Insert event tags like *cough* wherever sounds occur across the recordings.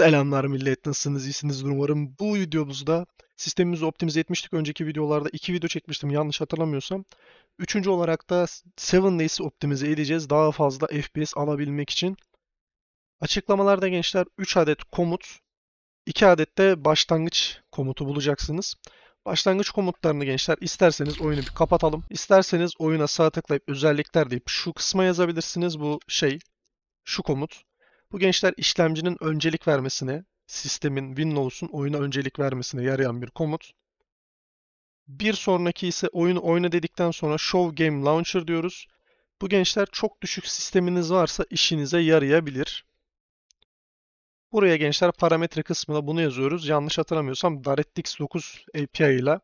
Selamlar millet nasılsınız iyisiniz umarım bu videomuzda sistemimizi optimize etmiştik önceki videolarda iki video çekmiştim yanlış hatırlamıyorsam üçüncü olarak da 7 Days'i optimize edeceğiz daha fazla FPS alabilmek için açıklamalarda gençler 3 adet komut 2 adet de başlangıç komutu bulacaksınız başlangıç komutlarını gençler isterseniz oyunu bir kapatalım isterseniz oyuna sağ tıklayıp özellikler deyip şu kısma yazabilirsiniz bu şey şu komut bu gençler işlemcinin öncelik vermesine, sistemin Windows'un oyuna öncelik vermesine yarayan bir komut. Bir sonraki ise oyunu oyna dedikten sonra Show Game Launcher diyoruz. Bu gençler çok düşük sisteminiz varsa işinize yarayabilir. Buraya gençler parametre kısmında bunu yazıyoruz. Yanlış hatırlamıyorsam DirectX 9 API ile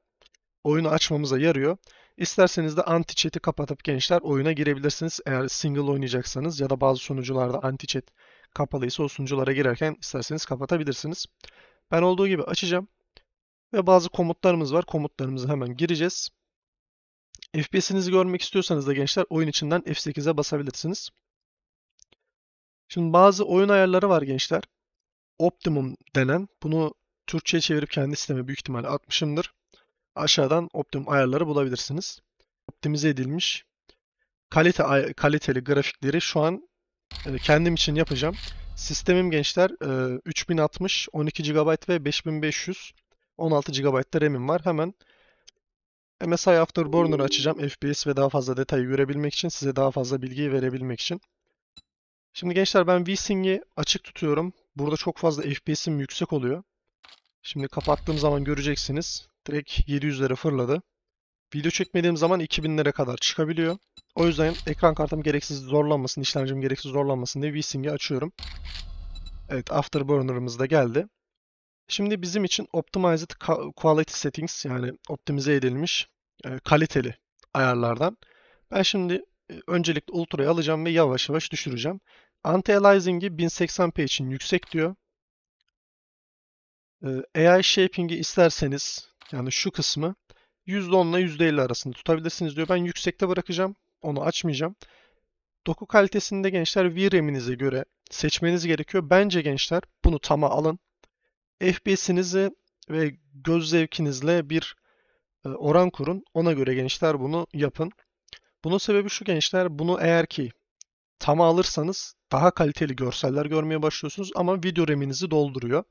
oyunu açmamıza yarıyor. İsterseniz de anti-chat'i kapatıp gençler oyuna girebilirsiniz. Eğer single oynayacaksanız ya da bazı sunucularda anti-chat kapalıysa o sunuculara girerken isterseniz kapatabilirsiniz. Ben olduğu gibi açacağım. Ve bazı komutlarımız var. Komutlarımızı hemen gireceğiz. FPS'inizi görmek istiyorsanız da gençler oyun içinden F8'e basabilirsiniz. Şimdi bazı oyun ayarları var gençler. Optimum denen. Bunu Türkçe'ye çevirip kendi sisteme büyük ihtimalle atmışımdır. Aşağıdan optimum ayarları bulabilirsiniz. Optimize edilmiş. Kalite, kaliteli grafikleri şu an ee, kendim için yapacağım. Sistemim gençler 3060, 12 GB ve 5500, 16 GB da RAM'im var. Hemen MSI Afterburner'ı açacağım. FPS ve daha fazla detayı görebilmek için, size daha fazla bilgiyi verebilmek için. Şimdi gençler ben VSync'i açık tutuyorum. Burada çok fazla FPS'im yüksek oluyor. Şimdi kapattığım zaman göreceksiniz. Direkt 700'lere fırladı. Video çekmediğim zaman 2000'lere kadar çıkabiliyor. O yüzden ekran kartım gereksiz zorlanmasın, işlemcim gereksiz zorlanmasın diye VSync'i açıyorum. Evet Afterburner'ımız da geldi. Şimdi bizim için Optimized Quality Settings yani optimize edilmiş e, kaliteli ayarlardan. Ben şimdi e, öncelikle Ultra'yı alacağım ve yavaş yavaş düşüreceğim. Anti-Aliasing'i 1080p için yüksek diyor. E, AI Shaping'i isterseniz yani şu kısmı %10 ile %50 arasında tutabilirsiniz diyor. Ben yüksekte bırakacağım. Onu açmayacağım. Doku kalitesinde gençler VRAM'inize göre seçmeniz gerekiyor. Bence gençler bunu tama alın. FPS'inizi ve göz zevkinizle bir e, oran kurun. Ona göre gençler bunu yapın. Bunun sebebi şu gençler, bunu eğer ki tama alırsanız daha kaliteli görseller görmeye başlıyorsunuz ama video RAM'inizi dolduruyor.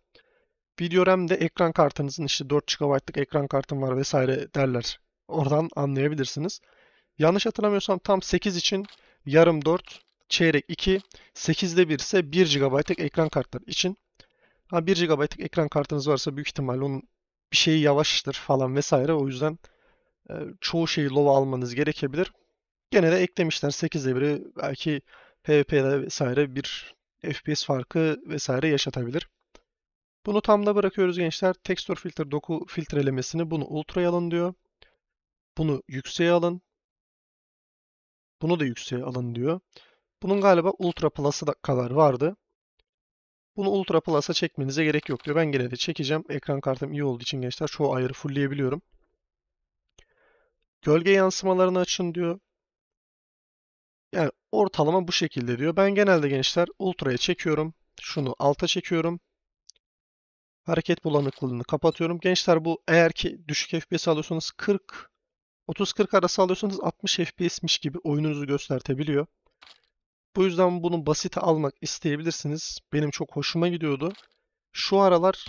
Video RAM de ekran kartınızın işte 4 GB'lık ekran kartım var vesaire derler. Oradan anlayabilirsiniz. Yanlış hatırlamıyorsam tam 8 için yarım 4, çeyrek 2, 8'de 1 ise 1 GB'lık ekran kartları için. Ha 1 GB'lık ekran kartınız varsa büyük ihtimalle onun bir şeyi yavaştır falan vesaire. O yüzden e, çoğu şeyi low almanız gerekebilir. Gene de eklemişler 8'de 1'i belki PvP'de vesaire bir FPS farkı vesaire yaşatabilir. Bunu tam da bırakıyoruz gençler. Texture filter doku filtrelemesini bunu ultra'ya alın diyor. Bunu yükseğe alın. Bunu da yükseğe alın diyor. Bunun galiba Ultra Plus'a kadar vardı. Bunu Ultra Plus'a çekmenize gerek yok diyor. Ben gene de çekeceğim. Ekran kartım iyi olduğu için gençler çoğu ayarı fullleyebiliyorum. Gölge yansımalarını açın diyor. Yani ortalama bu şekilde diyor. Ben genelde gençler Ultra'ya çekiyorum. Şunu alta çekiyorum. Hareket bulanıklığını kapatıyorum. Gençler bu eğer ki düşük FPS alıyorsanız 40 30-40 arası alıyorsanız 60 FPS'miş gibi oyununuzu göstertebiliyor. Bu yüzden bunu basite almak isteyebilirsiniz. Benim çok hoşuma gidiyordu. Şu aralar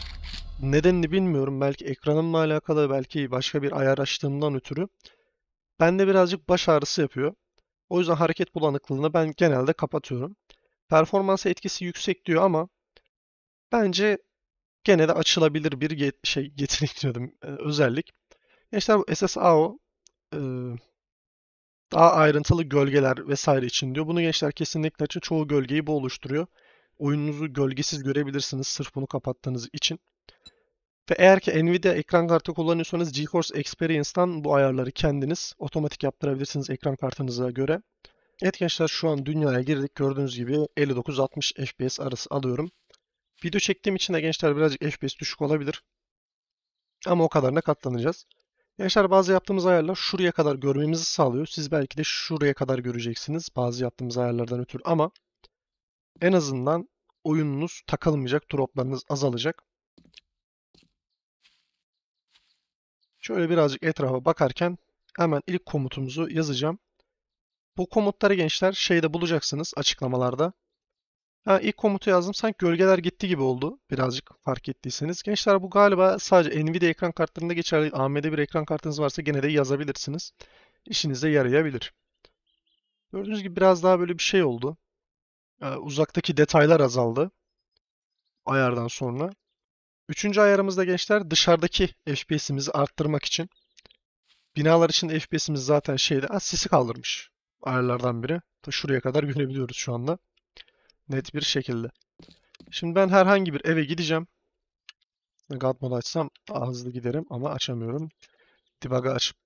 nedenini bilmiyorum. Belki ekranımla alakalı, belki başka bir ayar açtığımdan ötürü. Bende birazcık baş ağrısı yapıyor. O yüzden hareket bulanıklığını ben genelde kapatıyorum. Performansa etkisi yüksek diyor ama bence gene de açılabilir bir get şey *laughs* yetenek diyordum, e, özellik. Gençler bu SSAO e, daha ayrıntılı gölgeler vesaire için diyor. Bunu gençler kesinlikle açın. Çoğu gölgeyi bu oluşturuyor. Oyununuzu gölgesiz görebilirsiniz sırf bunu kapattığınız için. Ve eğer ki Nvidia ekran kartı kullanıyorsanız GeForce Experience'dan bu ayarları kendiniz otomatik yaptırabilirsiniz ekran kartınıza göre. Evet gençler şu an dünyaya girdik. Gördüğünüz gibi 59-60 FPS arası alıyorum. Video çektiğim için de gençler birazcık FPS düşük olabilir. Ama o kadarına katlanacağız. Gençler bazı yaptığımız ayarlar şuraya kadar görmemizi sağlıyor. Siz belki de şuraya kadar göreceksiniz bazı yaptığımız ayarlardan ötürü ama en azından oyununuz takılmayacak, droplarınız azalacak. Şöyle birazcık etrafa bakarken hemen ilk komutumuzu yazacağım. Bu komutları gençler şeyde bulacaksınız açıklamalarda. Ha, ilk komutu yazdım. Sanki gölgeler gitti gibi oldu. Birazcık fark ettiyseniz. Gençler bu galiba sadece Nvidia ekran kartlarında geçerli. AMD bir ekran kartınız varsa gene de yazabilirsiniz. İşinize yarayabilir. Gördüğünüz gibi biraz daha böyle bir şey oldu. Ee, uzaktaki detaylar azaldı. Ayardan sonra. Üçüncü ayarımızda gençler dışarıdaki FPS'imizi arttırmak için. Binalar için FPS'imiz zaten şeyde... Ha, sisi kaldırmış. Ayarlardan biri. Ta şuraya kadar görebiliyoruz *laughs* şu anda. Net bir şekilde. Şimdi ben herhangi bir eve gideceğim. God Mode açsam daha hızlı giderim ama açamıyorum. Debug'ı açıp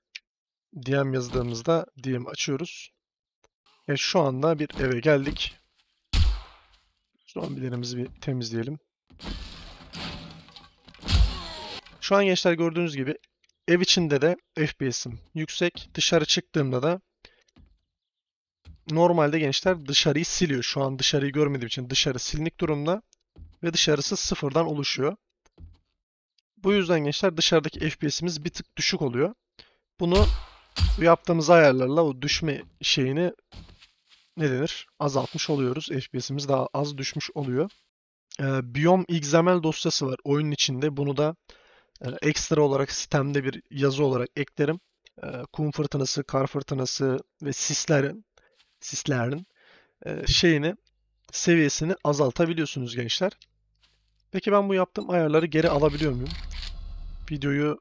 DM yazdığımızda DM açıyoruz. E şu anda bir eve geldik. Zombilerimizi bir temizleyelim. Şu an gençler gördüğünüz gibi ev içinde de FPS'im yüksek. Dışarı çıktığımda da normalde gençler dışarıyı siliyor. Şu an dışarıyı görmediğim için dışarı silinik durumda ve dışarısı sıfırdan oluşuyor. Bu yüzden gençler dışarıdaki FPS'imiz bir tık düşük oluyor. Bunu yaptığımız ayarlarla o düşme şeyini ne denir? Azaltmış oluyoruz. FPS'imiz daha az düşmüş oluyor. Ee, Biyom XML dosyası var oyunun içinde. Bunu da e, ekstra olarak sistemde bir yazı olarak eklerim. E, kum fırtınası, kar fırtınası ve sislerin sislerin e, şeyini seviyesini azaltabiliyorsunuz gençler. Peki ben bu yaptığım ayarları geri alabiliyor muyum? Videoyu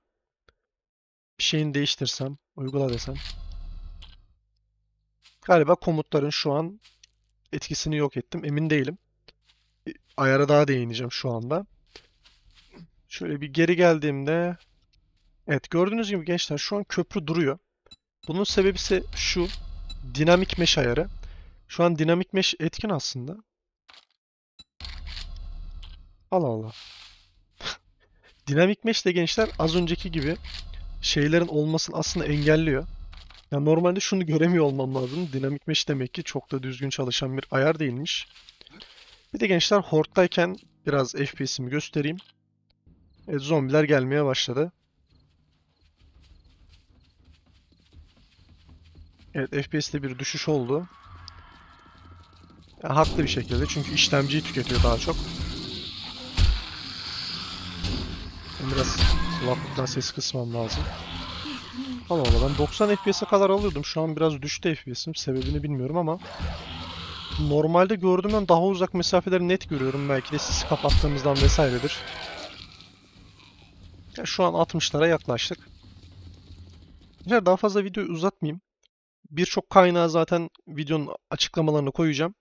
bir şeyini değiştirsem, uygula desem. Galiba komutların şu an etkisini yok ettim. Emin değilim. Ayara daha değineceğim şu anda. Şöyle bir geri geldiğimde... Evet gördüğünüz gibi gençler şu an köprü duruyor. Bunun sebebi ise şu dinamik mesh ayarı. Şu an dinamik mesh etkin aslında. Allah Allah. *laughs* dinamik mesh de gençler az önceki gibi şeylerin olmasını aslında engelliyor. Yani normalde şunu göremiyor olmam lazım. Dinamik mesh demek ki çok da düzgün çalışan bir ayar değilmiş. Bir de gençler horttayken biraz FPS'imi göstereyim. Evet, zombiler gelmeye başladı. Evet FPS'te bir düşüş oldu. Yani haklı bir şekilde çünkü işlemciyi tüketiyor daha çok. biraz kulaklıktan ses kısmam lazım. Allah Allah ben 90 FPS'e kadar alıyordum. Şu an biraz düştü FPS'im. Sebebini bilmiyorum ama normalde gördüğümden daha uzak mesafeleri net görüyorum. Belki de sizi kapattığımızdan vesairedir. Ya şu an 60'lara yaklaştık. Daha fazla videoyu uzatmayayım. Birçok kaynağı zaten videonun açıklamalarını koyacağım.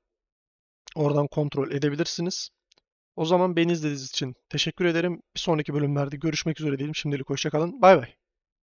Oradan kontrol edebilirsiniz. O zaman beni izlediğiniz için teşekkür ederim. Bir sonraki bölümlerde görüşmek üzere diyelim. Şimdilik hoşçakalın. Bay bay.